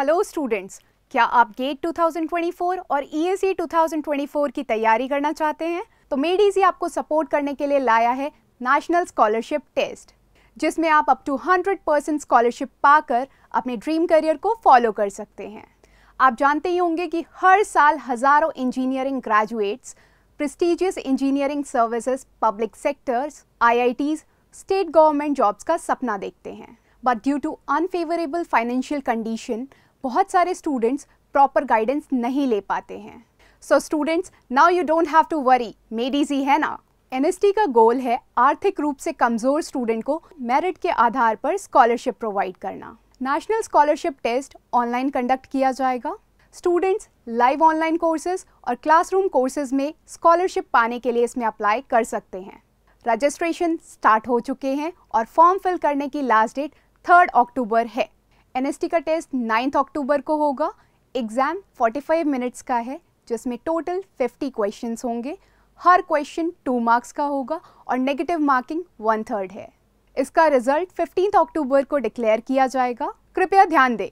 Hello students क्या आप gate 2024 और ई e 2024 e की तैयारी करना चाहते हैं तो मेड इजी आपको सपोर्ट करने के लिए लाया है नेशनल स्कॉलरशिप टेस्ट जिसमें आप अप टू 100 परसेंट स्कॉलरशिप पाकर अपने ड्रीम करियर को फॉलो कर सकते हैं आप जानते ही होंगे कि हर साल हज़ारों engineering graduates prestigious engineering services public sectors I state government jobs का सपना देखते हैं but due to unfavourable financial condition बहुत सारे स्टूडेंट्स प्रॉपर गाइडेंस नहीं ले पाते हैं so students now you don't have to worry made easy है ना एन का गोल है आर्थिक रूप से कमज़ोर स्टूडेंट को मेरिट के आधार पर स्कॉलरशिप प्रोवाइड करना national scholarship test online conduct किया जाएगा स्टूडेंट्स लाइव ऑनलाइन कोर्सेज और क्लासरूम कोर्सेज में स्कॉलरशिप पाने के लिए इसमें अप्लाई कर सकते हैं रजिस्ट्रेशन स्टार्ट हो चुके हैं और फॉर्म फिल करने की लास्ट डेट थर्ड अक्टूबर है एनएसटी का टेस्ट नाइन्थ अक्टूबर को होगा एग्ज़ाम 45 मिनट्स का है जिसमें टोटल 50 क्वेश्चंस होंगे हर क्वेश्चन टू मार्क्स का होगा और नेगेटिव मार्किंग वन थर्ड है इसका रिजल्ट फिफ्टीन अक्टूबर को डिक्लेयर किया जाएगा कृपया ध्यान दें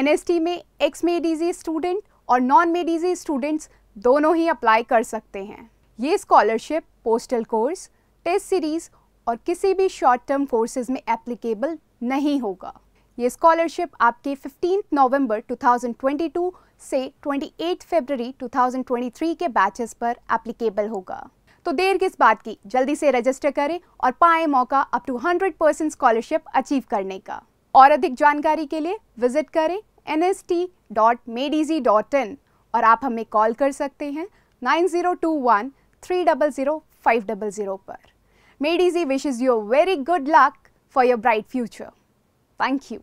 एनएसटी में एक्स में डीजी स्टूडेंट और नॉन में डीजी स्टूडेंट्स दोनों ही अप्लाई कर सकते हैं ये scholarship postal course test series और किसी भी शॉर्ट टर्म कोर्सेज में एप्लीकेबल नहीं होगा ये स्कॉलरशिप आपके 15 नवंबर 2022 से 28 फरवरी 2023 के बैचेस पर एप्लीकेबल होगा तो देर किस बात की जल्दी से रजिस्टर करें और पाएं मौका up to 100 percent scholarship achieve करने का और अधिक जानकारी के लिए विजिट करें N S T dot made easy dot in और आप हमें कॉल कर सकते हैं nine zero two one three double zero five double zero पर wish wishes you very good luck for your bright future Thank you.